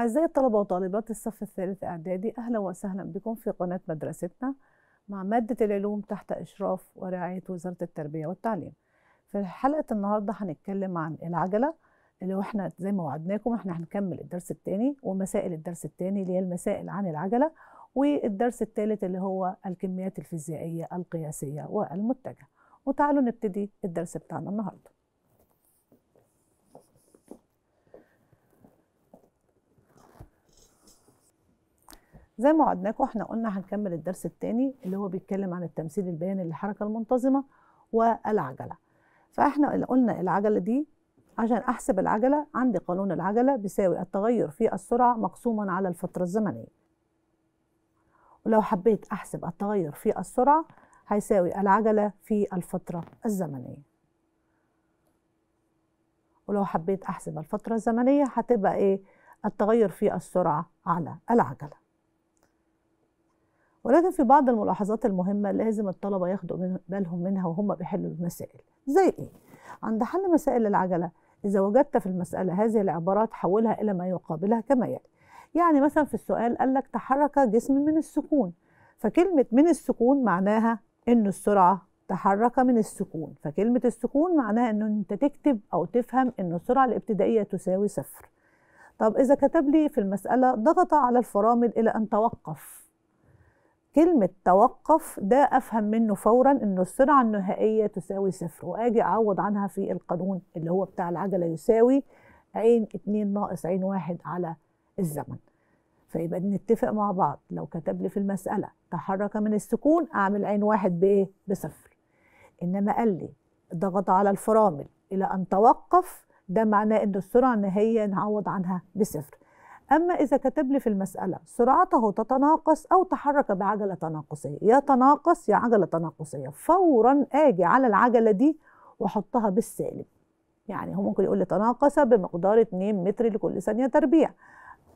أعزائي الطلبة وطالبات الصف الثالث إعدادي أهلا وسهلا بكم في قناة مدرستنا مع مادة العلوم تحت إشراف ورعاية وزارة التربية والتعليم في حلقة النهاردة هنتكلم عن العجلة اللي هو احنا زي ما وعدناكم احنا هنكمل الدرس الثاني ومسائل الدرس الثاني اللي هي المسائل عن العجلة والدرس الثالث اللي هو الكميات الفيزيائية القياسية والمتجهة وتعالوا نبتدي الدرس بتاعنا النهارده زي ما وعدناكم احنا قلنا هنكمل الدرس الثاني اللي هو بيتكلم عن التمثيل البياني للحركه المنتظمه والعجله فاحنا قلنا العجله دي عشان احسب العجله عندي قانون العجله بيساوي التغير في السرعه مقسوما على الفتره الزمنيه ولو حبيت احسب التغير في السرعه هيساوي العجله في الفتره الزمنيه ولو حبيت احسب الفتره الزمنيه هتبقى ايه التغير في السرعه على العجله ولكن في بعض الملاحظات المهمة لازم الطلبة ياخدوا من بالهم منها وهم بيحلوا المسائل زي إيه؟ عند حل مسائل العجلة إذا وجدت في المسألة هذه العبارات حولها إلى ما يقابلها كما يلي يعني مثلا في السؤال قال لك تحرك جسم من السكون فكلمة من السكون معناها إن السرعة تحرك من السكون فكلمة السكون معناها إن أنت تكتب أو تفهم إن السرعة الابتدائية تساوي صفر طب إذا كتب لي في المسألة ضغط على الفرامل إلى أن توقف كلمة توقف ده أفهم منه فورا أن السرعة النهائية تساوي صفر وأجي أعوض عنها في القانون اللي هو بتاع العجلة يساوي عين اتنين ناقص عين واحد على الزمن فيبقى نتفق مع بعض لو كتب لي في المسألة تحرك من السكون أعمل عين واحد بإيه؟ بصفر إنما قال لي ضغط على الفرامل إلى أن توقف ده معناه إن السرعة النهائية نعوض عنها بصفر أما إذا كتب لي في المسألة سرعته تتناقص أو تحرك بعجلة تناقصية يا تناقص يا عجلة تناقصية فورا آجي على العجلة دي وأحطها بالسالب يعني هو ممكن يقول لي تناقص بمقدار 2 متر لكل ثانية تربيع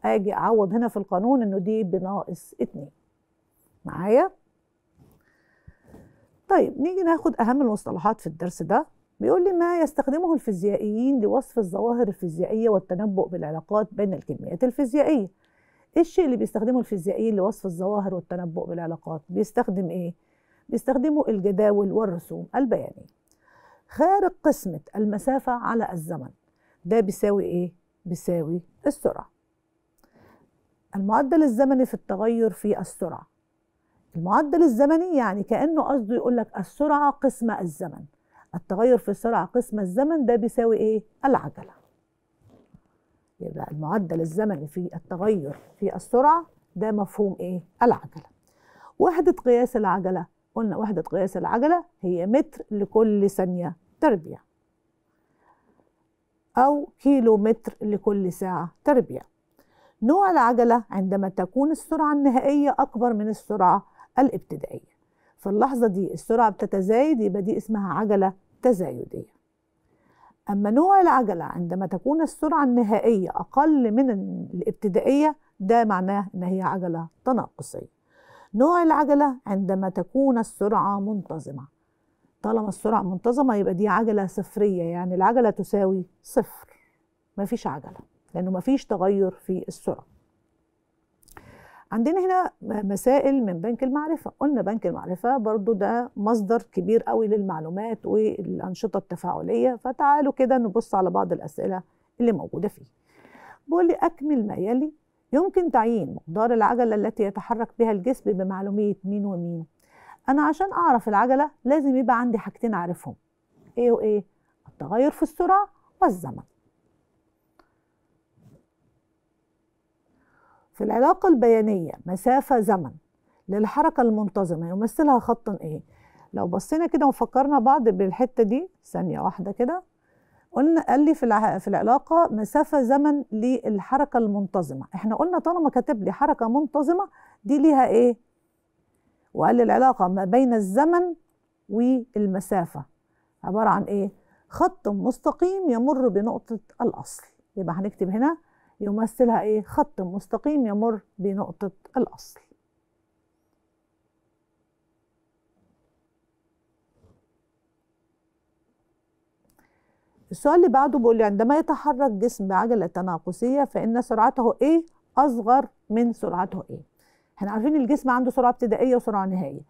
آجي أعوض هنا في القانون إنه دي بناقص 2 معايا؟ طيب نيجي ناخد أهم المصطلحات في الدرس ده بيقول لي ما يستخدمه الفيزيائيين لوصف الظواهر الفيزيائية والتنبؤ بالعلاقات بين الكميات الفيزيائية ايه الشيء اللي بيستخدمه الفيزيائيين لوصف الظواهر والتنبؤ بالعلاقات بيستخدم ايه بيستخدموا الجداول والرسوم البيانية خارج قسمة المسافة على الزمن ده بيساوي ايه بيساوي السرعة المعدل الزمني في التغير في السرعة المعدل الزمني يعني كأنه قصده يقول لك السرعة قسمة الزمن التغير في السرعة قسم الزمن ده بيساوي إيه؟ العجلة يبقى المعدل الزمني في التغير في السرعة ده مفهوم إيه؟ العجلة وحدة قياس العجلة قلنا وحدة قياس العجلة هي متر لكل ثانية تربيع أو كيلو متر لكل ساعة تربيع نوع العجلة عندما تكون السرعة النهائية أكبر من السرعة الابتدائية في اللحظة دي السرعة بتتزايد يبقى دي اسمها عجلة تزايدية أما نوع العجلة عندما تكون السرعة النهائية أقل من الابتدائية ده معناه إن هي عجلة تناقصية نوع العجلة عندما تكون السرعة منتظمة طالما السرعة منتظمة يبقى دي عجلة صفرية يعني العجلة تساوي صفر مفيش عجلة لأنه مفيش تغير في السرعة عندنا هنا مسائل من بنك المعرفة قلنا بنك المعرفة برضو ده مصدر كبير قوي للمعلومات والأنشطة التفاعلية فتعالوا كده نبص على بعض الأسئلة اللي موجودة فيه بيقول لي أكمل ما يلي يمكن تعيين مقدار العجلة التي يتحرك بها الجسم بمعلومية مين ومين أنا عشان أعرف العجلة لازم يبقى عندي حاجتين عارفهم إيه وإيه التغير في السرعة والزمن في العلاقة البيانية مسافة زمن للحركة المنتظمة يمثلها خطا إيه؟ لو بصينا كده وفكرنا بعض بالحتة دي ثانية واحدة كده قلنا قال لي في في العلاقة مسافة زمن للحركة المنتظمة احنا قلنا طالما كاتب لي حركة منتظمة دي ليها ايه وقال لي العلاقة ما بين الزمن والمسافة عبارة عن ايه خط مستقيم يمر بنقطة الأصل يبقى هنكتب هنا يمثلها ايه خط مستقيم يمر بنقطة الأصل السؤال اللي بعده بيقول عندما يتحرك جسم بعجلة تناقصية فإن سرعته ايه أصغر من سرعته ايه احنا عارفين الجسم عنده سرعة ابتدائية وسرعة نهائية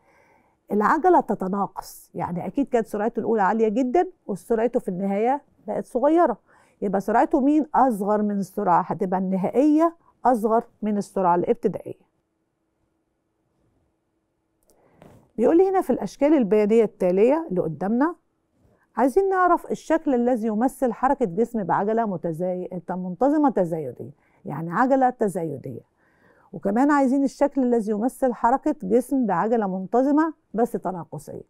العجلة تتناقص يعني أكيد كانت سرعته الأولى عالية جدا وسرعته في النهاية بقت صغيرة يبقى سرعته مين اصغر من السرعه هتبقى النهائيه اصغر من السرعه الابتدائيه بيقول لي هنا في الاشكال البيانيه التاليه اللي قدامنا عايزين نعرف الشكل الذي يمثل حركه جسم بعجله متزاي... منتظمه تزايديه يعني عجله تزايديه وكمان عايزين الشكل الذي يمثل حركه جسم بعجله منتظمه بس تناقصيه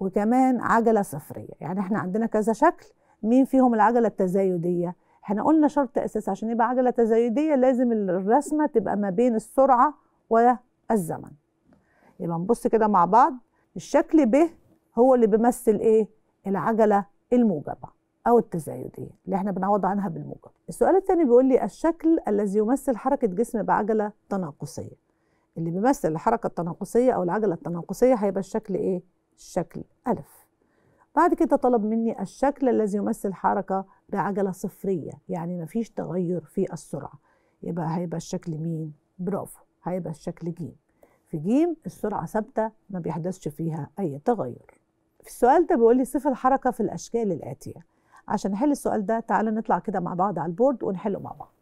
وكمان عجله صفريه يعني احنا عندنا كذا شكل مين فيهم العجله التزايديه احنا قلنا شرط اساسي عشان يبقى عجله تزايديه لازم الرسمه تبقى ما بين السرعه والزمن يبقى نبص كده مع بعض الشكل ب هو اللي بيمثل ايه العجله الموجبه او التزايديه اللي احنا بنعوض عنها بالموجب السؤال الثاني بيقول لي الشكل الذي يمثل حركه جسم بعجله تناقصيه اللي بيمثل الحركه التناقصيه او العجله التناقصيه هيبقى الشكل ايه الشكل الف بعد كده طلب مني الشكل الذي يمثل حركة بعجلة صفرية يعني ما فيش تغير في السرعة يبقى هيبقى الشكل مين برافو هيبقى الشكل جيم في جيم السرعة ثابتة ما بيحدثش فيها أي تغير في السؤال ده بيقول لي صف الحركة في الأشكال الآتية عشان نحل السؤال ده تعالى نطلع كده مع بعض على البورد ونحله مع بعض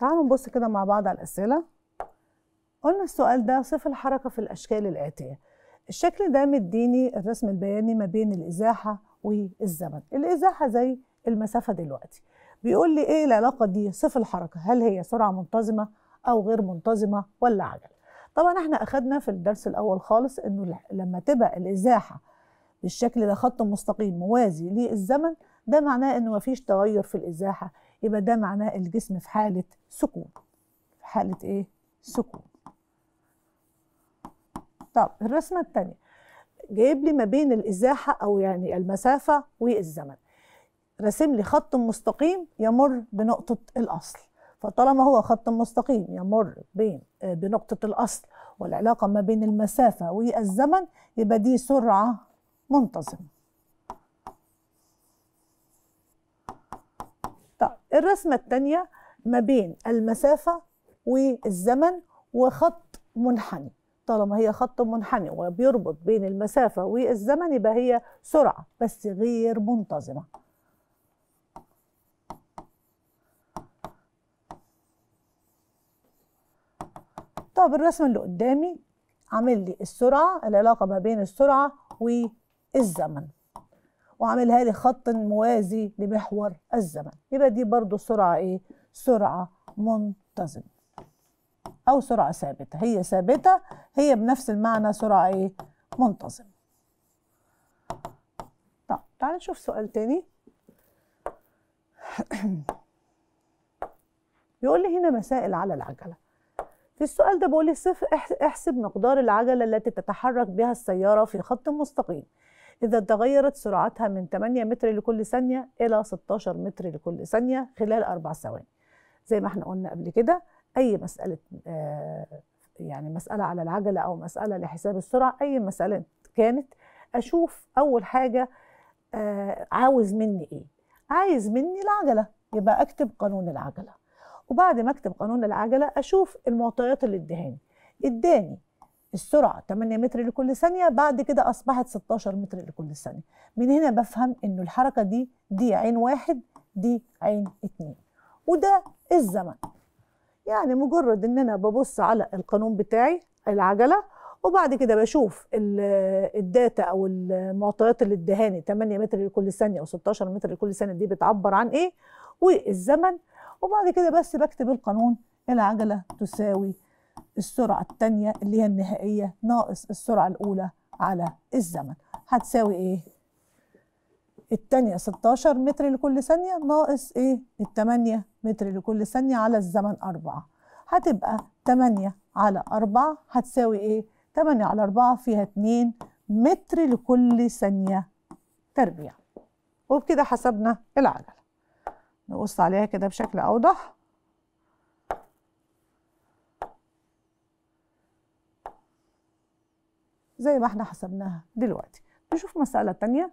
تعالوا نبص كده مع بعض على الأسئلة قلنا السؤال ده صف الحركة في الأشكال الآتية الشكل ده مديني الرسم البياني ما بين الإزاحة والزمن الإزاحة زي المسافة دلوقتي بيقول لي إيه العلاقة دي صف الحركة هل هي سرعة منتظمة أو غير منتظمة ولا عجل طبعا احنا أخدنا في الدرس الأول خالص إنه لما تبقى الإزاحة بالشكل ده خط مستقيم موازي للزمن ده معناه إنه مفيش تغير في الإزاحة يبقى ده معناه الجسم في حالة سكون في حالة إيه؟ سكون طب الرسمة الثانية جايب لي ما بين الإزاحة أو يعني المسافة والزمن راسم لي خط مستقيم يمر بنقطة الأصل فطالما هو خط مستقيم يمر بين آه، بنقطة الأصل والعلاقة ما بين المسافة والزمن يبقى دي سرعة منتظمة الرسمة الثانية ما بين المسافة والزمن وخط منحني طالما هي خط منحني وبيربط بين المسافة والزمن يبقى هي سرعة بس غير منتظمة طب الرسم اللي قدامي عامل لي السرعة العلاقة ما بين السرعة والزمن وعاملها لي خط موازي لمحور الزمن يبقى دي برضو سرعة إيه؟ سرعة منتظمة أو سرعة ثابتة هي ثابتة هي بنفس المعنى سرعة إيه؟ منتظمة طب تعالى نشوف سؤال تاني بيقول لي هنا مسائل على العجلة في السؤال ده بقول لي صف احسب مقدار العجلة التي تتحرك بها السيارة في خط مستقيم إذا تغيرت سرعتها من 8 متر لكل ثانية إلى 16 متر لكل ثانية خلال أربع ثواني زي ما احنا قلنا قبل كده أي مسألة آه، يعني مسألة على العجلة أو مسألة لحساب السرعة أي مسألة كانت أشوف أول حاجة آه، عاوز مني إيه عايز مني العجلة يبقى أكتب قانون العجلة وبعد ما أكتب قانون العجلة أشوف المعطيات اللي ادهاني اداني السرعه 8 متر لكل ثانيه بعد كده اصبحت 16 متر لكل ثانيه من هنا بفهم أن الحركه دي دي عين واحد دي عين اتنين وده الزمن يعني مجرد ان انا ببص على القانون بتاعي العجله وبعد كده بشوف الداتا او المعطيات اللي ادهاني 8 متر لكل ثانيه او 16 متر لكل ثانيه دي بتعبر عن ايه والزمن وبعد كده بس بكتب القانون العجله تساوي السرعة الثانية اللي هي النهائية ناقص السرعة الأولى على الزمن هتساوي إيه؟ الثانية 16 متر لكل ثانية ناقص إيه؟ الثمانية متر لكل ثانية على الزمن أربعة هتبقى 8 على 4 هتساوي إيه؟ 8 على 4 فيها 2 متر لكل ثانية تربيع وبكده حسبنا العجلة نقص عليها كده بشكل أوضح زي ما احنا حسبناها دلوقتي نشوف مسألة تانية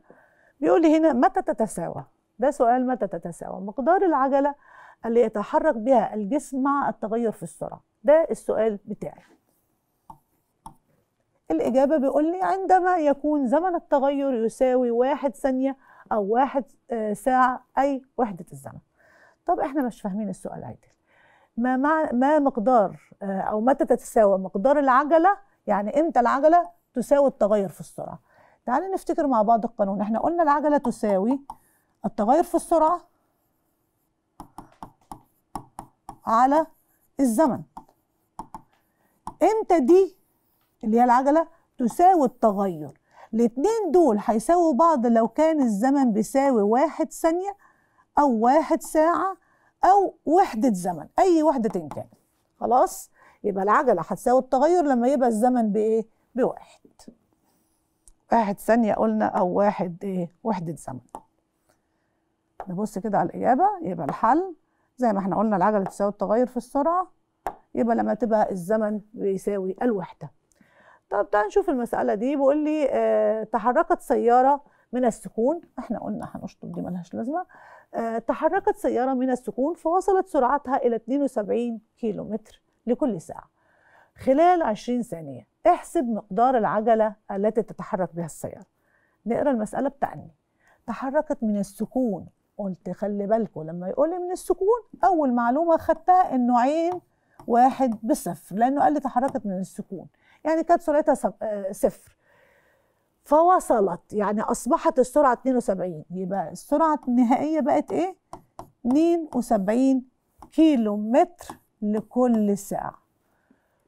بيقول لي هنا متى تتساوى ده سؤال متى تتساوى مقدار العجلة اللي يتحرك بها الجسم مع التغير في السرعة ده السؤال بتاعي الإجابة بيقول لي عندما يكون زمن التغير يساوي واحد ثانية أو واحد آه، ساعة أي وحدة الزمن طب إحنا مش فاهمين السؤال عادي ما, ما مقدار آه، أو متى تتساوى مقدار العجلة يعني إمتى العجلة تساوي التغير في السرعة تعال نفتكر مع بعض القانون احنا قلنا العجلة تساوي التغير في السرعة على الزمن امتى دي اللي هي العجلة تساوي التغير الاتنين دول هيساووا بعض لو كان الزمن بيساوي واحد ثانية أو واحد ساعة أو وحدة زمن أي وحدة كانت خلاص يبقى العجلة هتساوي التغير لما يبقى الزمن بإيه؟ بواحد واحد ثانية قلنا أو واحد إيه وحدة زمن نبص كده على الإجابة يبقى الحل زي ما احنا قلنا العجلة تساوي التغير في السرعة يبقى لما تبقى الزمن بيساوي الوحدة طب تعال نشوف المسألة دي بيقول لي اه تحركت سيارة من السكون احنا قلنا هنشطب دي ملهاش لازمة اه تحركت سيارة من السكون فوصلت سرعتها إلى 72 كيلومتر لكل ساعة خلال 20 ثانية احسب مقدار العجلة التي تتحرك بها السيارة نقرأ المسألة بتاعتنا تحركت من السكون قلت خلي بالكم لما يقول لي من السكون أول معلومة خدتها إنه عين واحد بصفر لأنه قال لي تحركت من السكون يعني كانت سرعتها آه، صفر فوصلت يعني أصبحت السرعة 72 يبقى السرعة النهائية بقت إيه؟ 72 كيلو متر لكل ساعة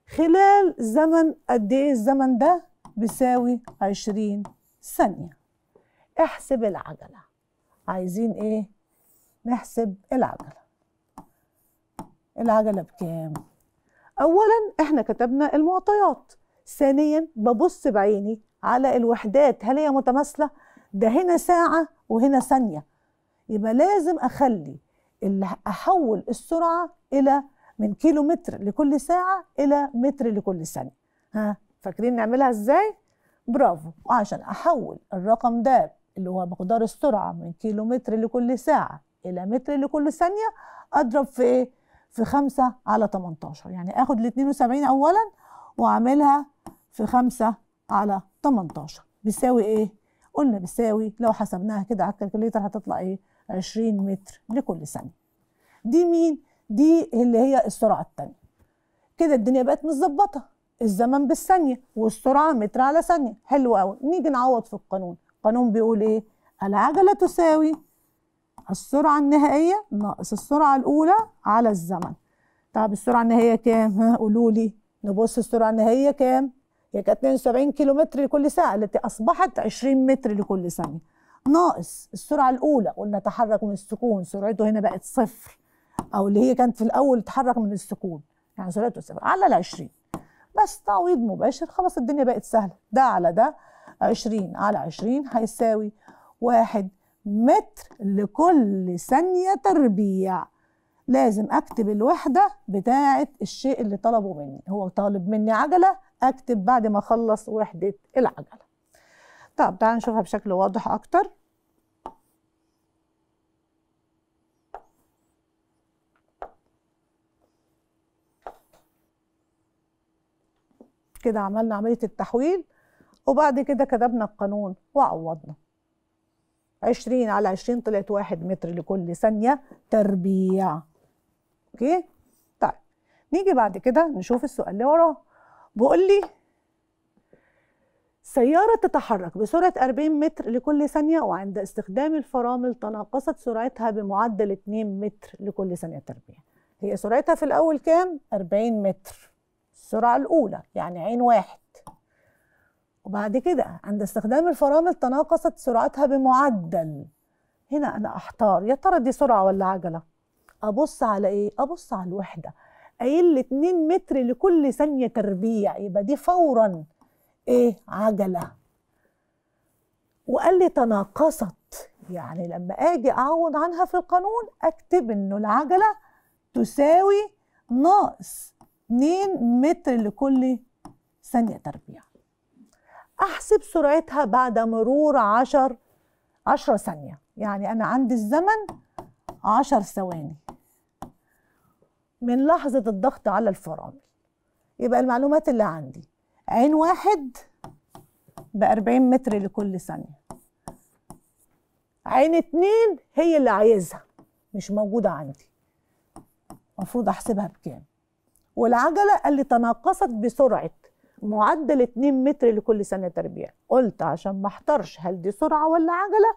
خلال زمن قد ايه الزمن ده بيساوي 20 ثانية احسب العجلة عايزين ايه نحسب العجلة العجلة بكام اولا احنا كتبنا المعطيات ثانيا ببص بعيني على الوحدات هل هي متماثلة ده هنا ساعة وهنا ثانية يبقى لازم اخلي احول السرعة الى من كيلو متر لكل ساعة إلى متر لكل ثانية ها فاكرين نعملها إزاي؟ برافو وعشان أحول الرقم ده اللي هو مقدار السرعة من كيلو متر لكل ساعة إلى متر لكل ثانية أضرب في إيه؟ في 5 على 18 يعني آخد ال 72 أولا وأعملها في 5 على 18 بيساوي إيه؟ قلنا بيساوي لو حسبناها كده على الكالكوليتر هتطلع إيه؟ 20 متر لكل ثانية دي مين؟ دي اللي هي السرعه الثانيه كده الدنيا بقت متظبطه الزمن بالثانيه والسرعه متر على ثانيه حلو قوي نيجي نعوض في القانون القانون بيقول ايه العجله تساوي السرعه النهائيه ناقص السرعه الاولى على الزمن طب السرعه النهائيه كام ها قولوا لي نبص السرعه النهائيه كام هي كانت 72 كيلومتر لكل ساعه التي اصبحت 20 متر لكل ثانيه ناقص السرعه الاولى قلنا تحرك من السكون سرعته هنا بقت صفر او اللي هي كانت في الاول تحرك من السكون يعني ثلاث وسبع على ال 20 بس تعويض مباشر خلاص الدنيا بقت سهله ده على ده 20 على 20 هيساوي واحد متر لكل ثانيه تربيع لازم اكتب الوحده بتاعه الشيء اللي طلبه مني هو طالب مني عجله اكتب بعد ما اخلص وحده العجله طب تعالى نشوفها بشكل واضح اكتر كده عملنا عملية التحويل وبعد كده كتبنا القانون وعوضنا عشرين على عشرين طلعت واحد متر لكل ثانية تربيع اوكي طيب نيجي بعد كده نشوف السؤال اللي وراه بيقول لي سيارة تتحرك بسرعة 40 متر لكل ثانية وعند استخدام الفرامل تناقصت سرعتها بمعدل 2 متر لكل ثانية تربيع هي سرعتها في الأول كام؟ 40 متر السرعة الأولى يعني عين واحد وبعد كده عند استخدام الفرامل تناقصت سرعتها بمعدل هنا أنا أحتار يا ترى دي سرعة ولا عجلة أبص على إيه؟ أبص على الوحدة قايل لي 2 متر لكل ثانية تربيع يبقى دي فورا إيه؟ عجلة وقال لي تناقصت يعني لما أجي أعوض عنها في القانون أكتب إنه العجلة تساوي ناقص 2 متر لكل ثانية تربيع أحسب سرعتها بعد مرور 10 10 ثانية يعني أنا عندي الزمن 10 ثواني من لحظة الضغط على الفرامل يبقى المعلومات اللي عندي عين واحد ب 40 متر لكل ثانية عين اتنين هي اللي عايزها مش موجودة عندي المفروض أحسبها بكام والعجله اللي تناقصت بسرعه معدل 2 متر لكل سنه تربيع قلت عشان ما احترش هل دي سرعه ولا عجله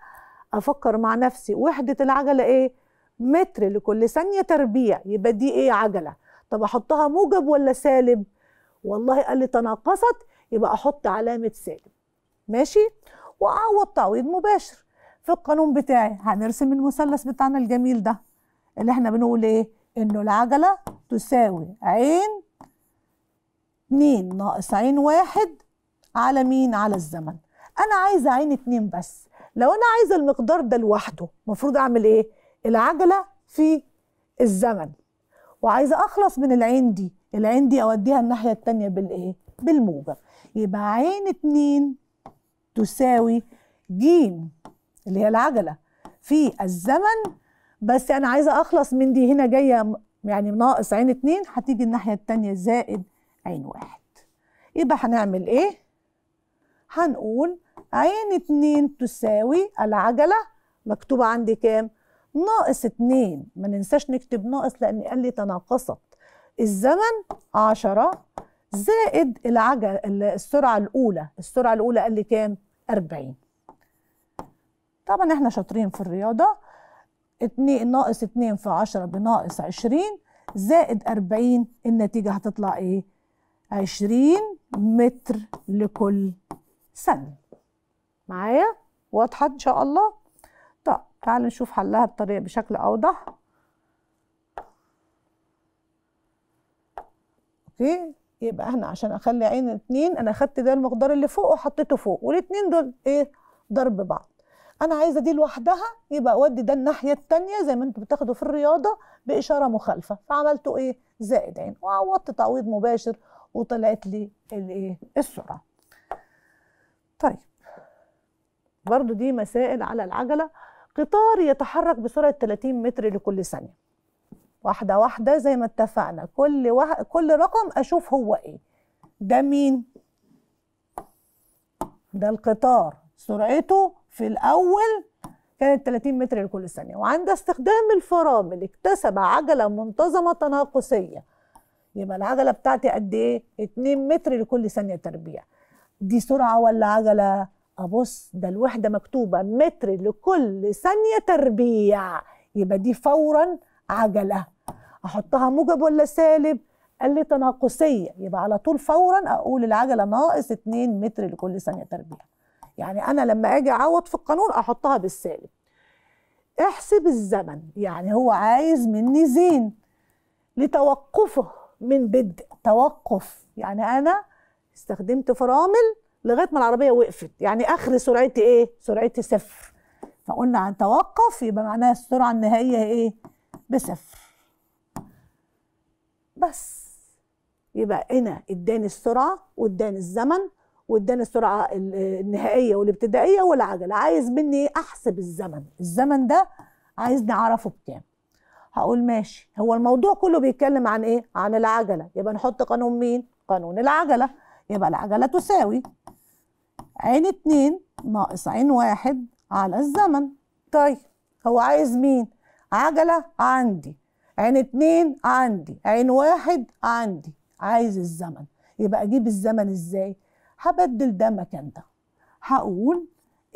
افكر مع نفسي وحده العجله ايه متر لكل ثانيه تربيع يبقى دي ايه عجله طب احطها موجب ولا سالب والله قال لي تناقصت يبقى احط علامه سالب ماشي واعوض تعويض مباشر في القانون بتاعي هنرسم المثلث بتاعنا الجميل ده اللي احنا بنقول ايه إنه العجلة تساوي عين اتنين ناقص عين واحد على مين؟ على الزمن. أنا عايزة عين اتنين بس. لو أنا عايزة المقدار ده لوحده المفروض أعمل إيه؟ العجلة في الزمن. وعايزة أخلص من العين دي، العين دي أوديها الناحية التانية بالإيه؟ بالموجب. يبقى عين اتنين تساوي ج اللي هي العجلة في الزمن بس انا عايزه اخلص من دي هنا جايه يعني ناقص عين اتنين هتيجي الناحيه التانيه زائد عين واحد يبقى هنعمل ايه هنقول عين اتنين تساوي العجله مكتوبه عندي كام ناقص اتنين ما ننساش نكتب ناقص لان قال لي تناقصت الزمن عشرة زائد العجل السرعة الأولى السرعة الأولى قال لي كام؟ أربعين طبعا احنا شاطرين في الرياضة 2 ناقص 2 في 10 بناقص 20 زائد 40 النتيجة هتطلع ايه؟ 20 متر لكل سنة معايا؟ واضحة ان شاء الله؟ طب تعالوا نشوف حلها بطريقة بشكل اوضح اوكي يبقى احنا عشان اخلي عين اتنين انا خدت ده المقدار اللي فوق وحطيته فوق والاتنين دول ايه؟ ضرب بعض انا عايزه دي لوحدها يبقى اودي ده الناحيه الثانيه زي ما انتوا بتاخدوا في الرياضه باشاره مخالفه فعملته ايه زائد عين وعوضت تعويض مباشر وطلعت لي الايه السرعه طيب برضو دي مسائل على العجله قطار يتحرك بسرعه 30 متر لكل ثانيه واحده واحده زي ما اتفقنا كل واحد كل رقم اشوف هو ايه ده مين ده القطار سرعته في الأول كانت 30 متر لكل ثانية وعند استخدام الفرامل اكتسب عجلة منتظمة تناقصية يبقى العجلة بتاعتي قد إيه؟ 2 متر لكل ثانية تربيع دي سرعة ولا عجلة؟ أبص ده الوحدة مكتوبة متر لكل ثانية تربيع يبقى دي فورا عجلة أحطها موجب ولا سالب؟ قال لي تناقصية يبقى على طول فورا أقول العجلة ناقص 2 متر لكل ثانية تربيع يعني انا لما اجي اعوض في القانون احطها بالسالب احسب الزمن يعني هو عايز مني زين لتوقفه من بدء توقف يعني انا استخدمت فرامل لغايه ما العربيه وقفت يعني اخر سرعتي ايه سرعتي صفر فقلنا عن توقف يبقى معناها السرعه النهائيه ايه بصفر بس يبقى هنا اداني السرعه واداني الزمن واداني السرعه النهائيه والابتدائيه والعجله عايز مني احسب الزمن الزمن ده عايزني اعرفه بكام هقول ماشي هو الموضوع كله بيتكلم عن ايه عن العجله يبقى نحط قانون مين قانون العجله يبقى العجله تساوي عين اتنين ناقص عين واحد على الزمن طيب هو عايز مين عجله عندي عين اتنين عندي عين واحد عندي عايز الزمن يبقى اجيب الزمن ازاي هبدل ده مكان ده هقول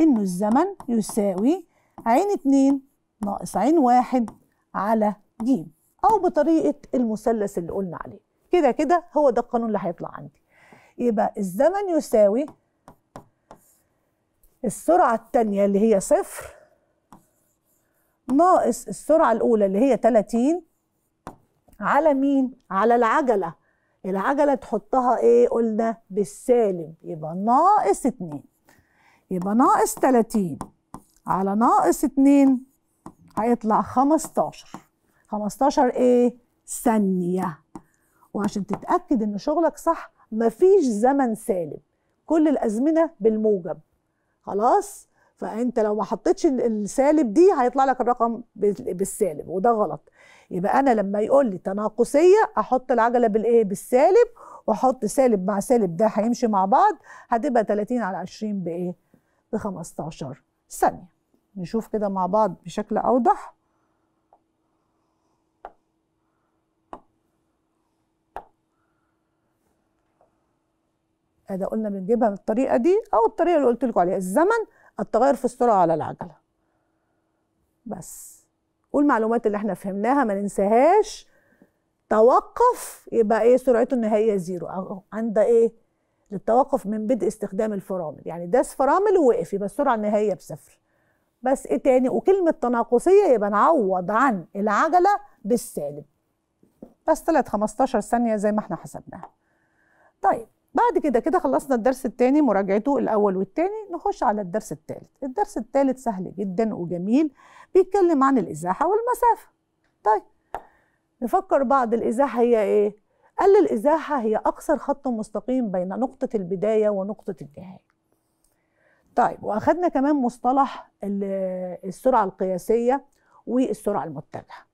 إنه الزمن يساوي عين اتنين ناقص عين واحد على ج أو بطريقة المثلث اللي قلنا عليه كده كده هو ده القانون اللي هيطلع عندي يبقى الزمن يساوي السرعة التانية اللي هي صفر ناقص السرعة الأولى اللي هي 30 على مين؟ على العجلة العجله تحطها ايه قلنا بالسالب يبقى ناقص 2 يبقى ناقص 30 على ناقص 2 هيطلع 15 15 ايه ثانيه وعشان تتاكد ان شغلك صح مفيش زمن سالب كل الازمنه بالموجب خلاص فانت لو ما حطيتش السالب دي هيطلع لك الرقم بالسالب وده غلط يبقى انا لما يقول لي تناقصيه احط العجله بالايه بالسالب واحط سالب مع سالب ده هيمشي مع بعض هتبقى 30 على 20 بايه ب 15 ثانيه نشوف كده مع بعض بشكل اوضح ادي قلنا بنجيبها بالطريقه دي او الطريقه اللي قلت لكم عليها الزمن التغير في السرعه على العجله بس والمعلومات اللي احنا فهمناها ما ننساهاش توقف يبقى ايه سرعته النهائيه زيرو عند ايه للتوقف من بدء استخدام الفرامل يعني داس فرامل ووقف يبقى السرعه النهائيه بصفر بس ايه تاني وكلمه تناقصيه يبقى نعوض عن العجله بالسالب بس طلعت 15 ثانيه زي ما احنا حسبناها طيب بعد كده كده خلصنا الدرس الثاني مراجعته الاول والثاني نخش على الدرس الثالث الدرس الثالث سهل جدا وجميل بيتكلم عن الازاحه والمسافه طيب نفكر بعض الازاحه هي ايه قال الازاحه هي اقصر خط مستقيم بين نقطه البدايه ونقطه النهايه طيب واخدنا كمان مصطلح السرعه القياسيه والسرعه المتجهه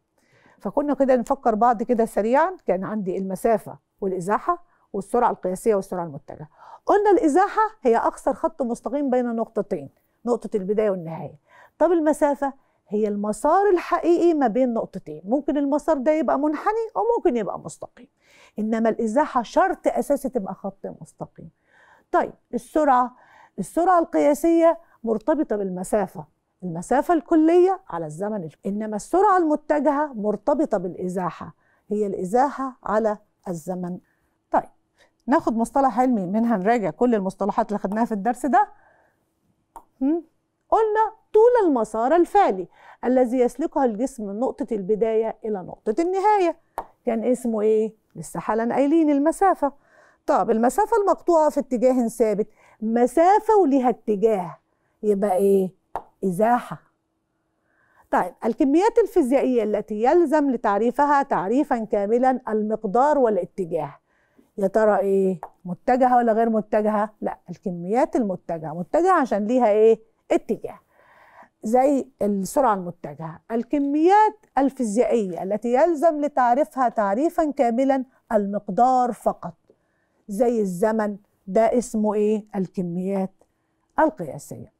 فكنا كده نفكر بعض كده سريعا كان عندي المسافه والازاحه والسرعه القياسيه والسرعه المتجهه قلنا الازاحه هي اقصر خط مستقيم بين نقطتين نقطه البدايه والنهايه طب المسافه هي المسار الحقيقي ما بين نقطتين ممكن المسار ده يبقى منحني او ممكن يبقى مستقيم انما الازاحه شرط اساسي تبقى خط مستقيم طيب السرعه السرعه القياسيه مرتبطه بالمسافه المسافه الكليه على الزمن انما السرعه المتجهه مرتبطه بالازاحه هي الازاحه على الزمن ناخد مصطلح علمي منها نراجع كل المصطلحات اللي خدناها في الدرس ده قلنا طول المسار الفعلي الذي يسلكها الجسم من نقطة البداية إلى نقطة النهاية كان يعني اسمه إيه؟ لسه حالا قايلين المسافة طب المسافة المقطوعة في اتجاه ثابت مسافة وليها اتجاه يبقى إيه؟ إزاحة طيب الكميات الفيزيائية التي يلزم لتعريفها تعريفا كاملا المقدار والاتجاه يا ترى ايه متجهه ولا غير متجهه لا الكميات المتجهه متجهه عشان ليها ايه اتجاه زي السرعه المتجهه الكميات الفيزيائيه التي يلزم لتعريفها تعريفا كاملا المقدار فقط زي الزمن ده اسمه ايه الكميات القياسيه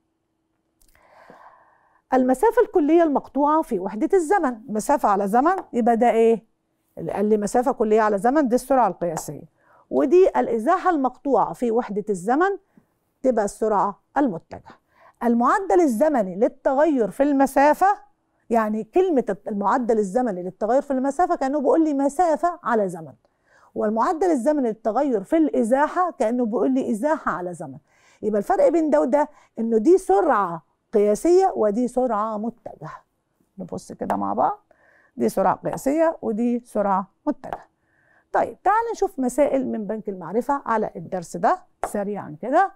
المسافة الكلية المقطوعة في وحدة الزمن مسافة على زمن يبقى ده إيه؟ اللي مسافة كلية على زمن دي السرعة القياسية ودي الازاحه المقطوعه في وحده الزمن تبقى السرعه المتجهه المعدل الزمني للتغير في المسافه يعني كلمه المعدل الزمني للتغير في المسافه كانه بيقول لي مسافه على زمن والمعدل الزمني للتغير في الازاحه كانه بيقول لي ازاحه على زمن يبقى الفرق بين ده وده انه دي سرعه قياسيه ودي سرعه متجهه نبص كده مع بعض دي سرعه قياسيه ودي سرعه متجهه طيب تعال نشوف مسائل من بنك المعرفة على الدرس ده سريعا كده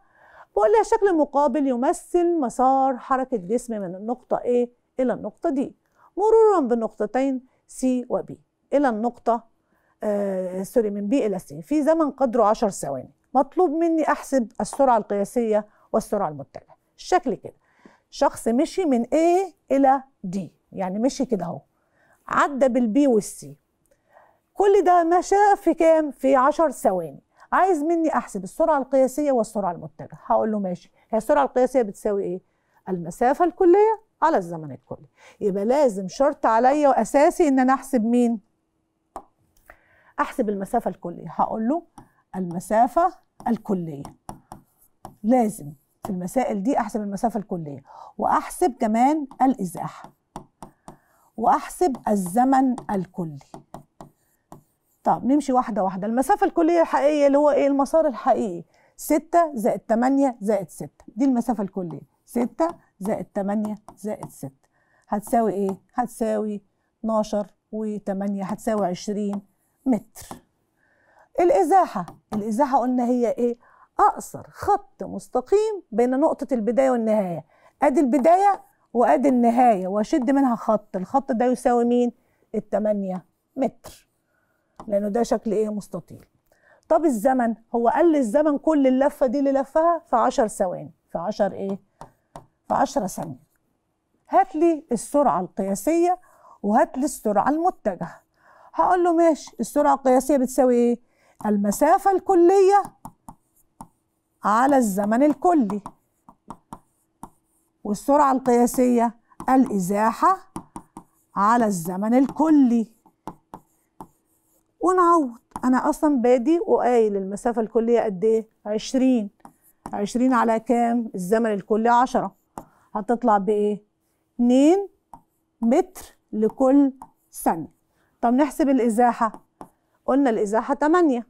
بقول لها شكل المقابل يمثل مسار حركة جسم من النقطة A إلى النقطة D مرورا بالنقطتين C و B إلى النقطة آه سوري من B إلى C في زمن قدره 10 ثواني مطلوب مني أحسب السرعة القياسية والسرعة المتجهة الشكل كده شخص مشي من A إلى D يعني مشي كده أهو عدى بالبي والسي كل ده مشى في كام في 10 ثواني عايز مني احسب السرعه القياسيه والسرعه المتجهه هقول له ماشي هي السرعه القياسيه بتساوي ايه المسافه الكليه على الزمن الكلي يبقى لازم شرط عليا واساسي ان انا احسب مين احسب المسافه الكليه هقول له المسافه الكليه لازم في المسائل دي احسب المسافه الكليه واحسب كمان الازاحه واحسب الزمن الكلي طب نمشي واحده واحده المسافه الكليه الحقيقيه اللي هو ايه المسار الحقيقي 6 زائد 8 زائد 6 دي المسافه الكليه 6 زائد 8 زائد 6 هتساوي ايه هتساوي 12 و8 هتساوي 20 متر الازاحه الازاحه قلنا هي ايه اقصر خط مستقيم بين نقطه البدايه والنهايه ادي البدايه وادي النهايه واشد منها خط الخط ده يساوي مين التمانية متر لانه ده شكل ايه مستطيل طب الزمن هو قال الزمن كل اللفه دي اللي لفها في 10 ثواني في 10 ايه في 10 ثانيه هات لي السرعه القياسيه وهات لي السرعه المتجهه هقول له ماشي السرعه القياسيه بتساوي ايه المسافه الكليه على الزمن الكلي والسرعه القياسيه الازاحه على الزمن الكلي ونعوض انا اصلا بادي وقايل المسافه الكليه قد ايه 20 20 على كام الزمن الكلي 10 هتطلع بايه 2 متر لكل ثانيه طب نحسب الازاحه قلنا الازاحه 8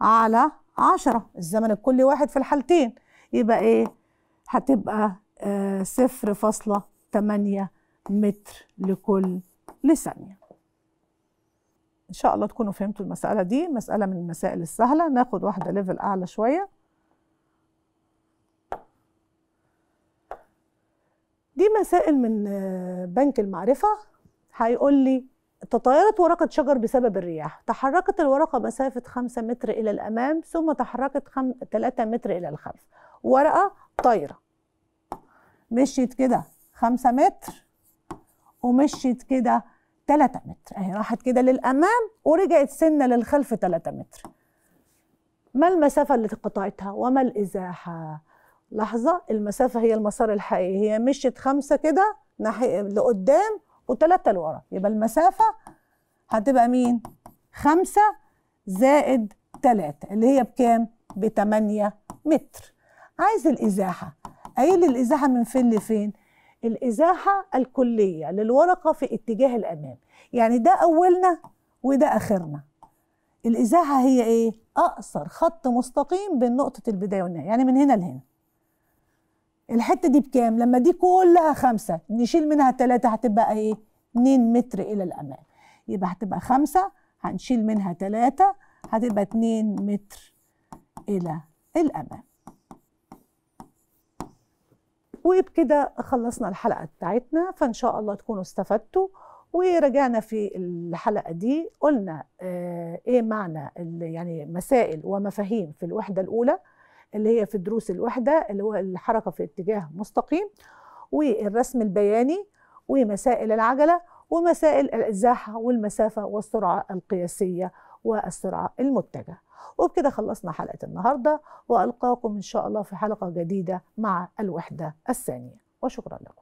على 10 الزمن الكلي واحد في الحالتين يبقى ايه هتبقى آه، صفر فاصلة تمانية متر لكل لثانية ان شاء الله تكونوا فهمتوا المساله دي مساله من المسائل السهله ناخد واحده ليفل اعلى شويه دي مسائل من آه، بنك المعرفه هيقول لي تطايرت ورقة شجر بسبب الرياح تحركت الورقة مسافة 5 متر إلى الأمام ثم تحركت 3 متر إلى الخلف ورقة طايرة مشيت كده 5 متر ومشيت كده 3 متر اهي راحت كده للامام ورجعت سنه للخلف 3 متر ما المسافه اللي قطعتها وما الازاحه لحظه المسافه هي المسار الحقيقي هي مشت خمسه كده ناحيه لقدام وثلاثه لورا يبقى المسافه هتبقى مين خمسة زائد 3 اللي هي بكام بتمانية متر عايز الازاحه قايل الازاحه من فين لفين الإزاحة الكلية للورقة في اتجاه الأمام يعني ده أولنا وده آخرنا الإزاحة هي إيه؟ أقصر خط مستقيم بين نقطة البداية والنهاية يعني من هنا لهنا الحتة دي بكام؟ لما دي كلها خمسة نشيل منها تلاتة هتبقى إيه؟ 2 متر إلى الأمام يبقى هتبقى خمسة هنشيل منها تلاتة هتبقى 2 متر إلى الأمام وبكده خلصنا الحلقه بتاعتنا فان شاء الله تكونوا استفدتوا ورجعنا في الحلقه دي قلنا آه، ايه معنى يعني مسائل ومفاهيم في الوحده الاولى اللي هي في دروس الوحده اللي هو الحركه في اتجاه مستقيم والرسم البياني ومسائل العجله ومسائل الازاحه والمسافه والسرعه القياسيه والسرعه المتجهه وبكده خلصنا حلقة النهاردة وألقاكم إن شاء الله في حلقة جديدة مع الوحدة الثانية وشكرا لكم